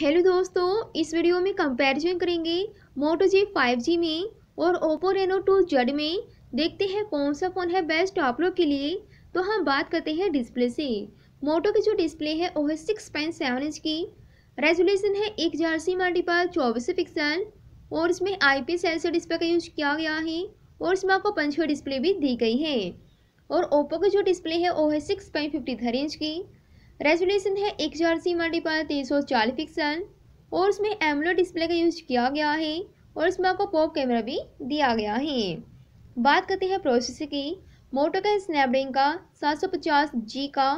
hello दोस्तों इस video में कंपैरिजन करेंगे मोटो जी फाइव जी में और ओप्पो रेनो टू जेड में देखते हैं कौन सा फ़ोन है बेस्ट आप लोग के लिए तो हम बात करते हैं डिस्प्ले से मोटो की जो डिस्प्ले है वो है सिक्स पॉइंट सेवन इंच की रेजोल्यूशन है एक हज़ार सी मल्टीपल चौबीस पिक्सल और इसमें आई पी सेल्सर डिस्प्ले का यूज़ किया गया है और इसमें आपको पंचो डिस्प्ले भी दी गई है और ओप्पो की जो डिस्प्ले है वो है six point fifty three inch की रेजोल्यूशन है एक हजार सी मल्टीपल तीन सौ चालीस पिक्सल और उसमें एमलो डिस्प्ले का यूज किया गया है और इसमें आपको पॉप कैमरा भी दिया गया है बात करते हैं प्रोसेसर की मोटो का स्नैपड्रैगन का सात सौ पचास जी का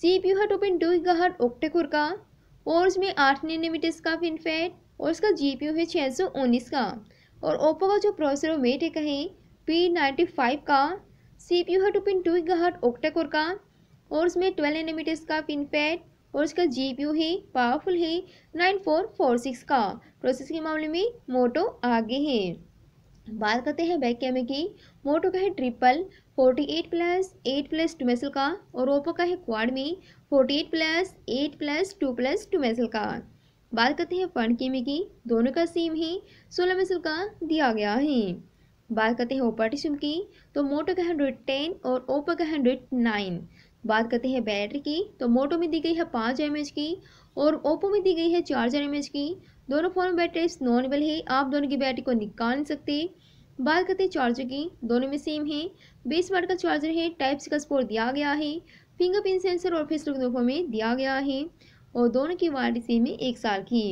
सी पी यू है टू पॉइंट टू गहट ओक्टेकोर का और उसमें आठ निनोमीटर्स का फिनफेट और उसका जी पी यू है छः सौ उन्नीस का और ओप्पो का जो प्रोसेसर है मेटे का है पी नाइन्टी फाइव का सी पी यू है टू पॉइंट टू गहट का और उसमें ट्वेल्व एनोमीटर्स का पिनपैड और इसका जीपीयू है पावरफुल है नाइन फोर फोर सिक्स का प्रोसेस के मामले में मोटो आगे है बात करते हैं बैक कैमरे की मोटो का है triple forty eight plus eight plus two मेसल का और ओप्पो का है क्वाड में forty eight plus eight plus two plus two मेसल का बात करते हैं फ्रंट कैमरे की दोनों का सेम ही सोलह मेसल का दिया गया है बात करते हैं ऑपरेटिव की तो मोटो का हंड्रेड टेन और ओप्पो का हंड्रेड नाइन बात करते हैं बैटरी की तो मोटो में दी गई है पाँच एम की और ओप्पो में दी गई है चार हज़ार एम की दोनों फ़ोन में बैटरी नॉर्मल है आप दोनों की बैटरी को निकाल नहीं सकते बात करते हैं चार्जर की दोनों में सेम है बीस वाट का चार्जर है टाइप सी का स्पोर्ट दिया गया है फिंगरप्रिंट सेंसर और फेस लुक दोनों में दिया गया है और दोनों की वारंटी सेम है एक साल की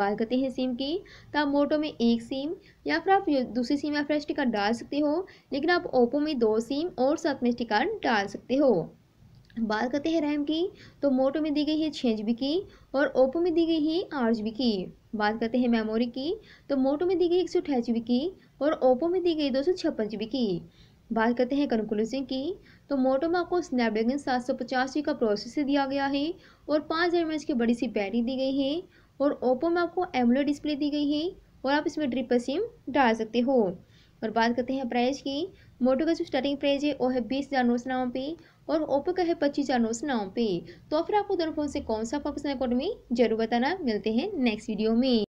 बात करते हैं सिम की तो आप मोटो में एक सिम या फिर आप दूसरी सिम या फिर कार्ड डाल सकते हो लेकिन आप ओप्पो में दो सिम और साथ में कार्ड डाल सकते हो बात करते हैं रैम की तो मोटो में दी गई है छः बी की और ओप्पो में दी गई है आठ बी की बात करते हैं मेमोरी की तो मोटो में दी गई एक सौ बी की और ओप्पो में दी गई दो सौ छप्पन जी बी की बात करते हैं कंक्लूजन की तो मोटो में आपको स्नैपड्रैगन सात सौ पचास जी का प्रोसेसर दिया गया है और पाँच हज़ार एम की बड़ी सी बैटरी दी गई है और ओप्पो में आपको एमोलेड डिस्प्ले दी गई है और आप इसमें ट्रिपल सिम डाल सकते हो और बात करते हैं प्राइस की मोटो का जो स्टार्टिंग प्राइस है वो है बीस हज़ार नौ सौ नवानवे और ओप्पो का है पच्चीस हज़ार नौ सौ नवानवे तो फिर आपको दोनों फोन से कौन सा फोकस पसंद में जरूर बताना मिलते हैं नेक्स्ट वीडियो में